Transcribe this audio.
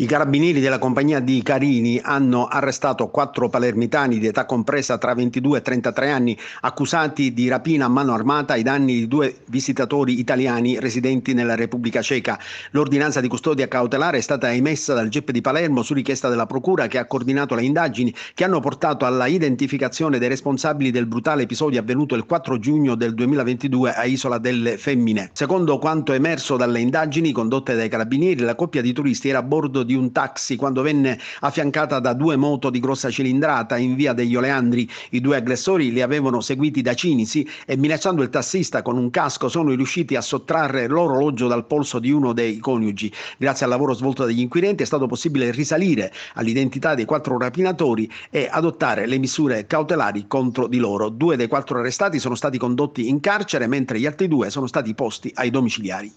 I carabinieri della compagnia di Carini hanno arrestato quattro palermitani di età compresa tra 22 e 33 anni accusati di rapina a mano armata ai danni di due visitatori italiani residenti nella Repubblica Ceca. L'ordinanza di custodia cautelare è stata emessa dal GEP di Palermo su richiesta della Procura che ha coordinato le indagini che hanno portato alla identificazione dei responsabili del brutale episodio avvenuto il 4 giugno del 2022 a Isola delle Femmine. Secondo quanto emerso dalle indagini condotte dai carabinieri, la coppia di turisti era a bordo di un taxi quando venne affiancata da due moto di grossa cilindrata in via degli Oleandri. I due aggressori li avevano seguiti da Cinisi e minacciando il tassista con un casco sono riusciti a sottrarre l'orologio dal polso di uno dei coniugi. Grazie al lavoro svolto dagli inquirenti è stato possibile risalire all'identità dei quattro rapinatori e adottare le misure cautelari contro di loro. Due dei quattro arrestati sono stati condotti in carcere mentre gli altri due sono stati posti ai domiciliari.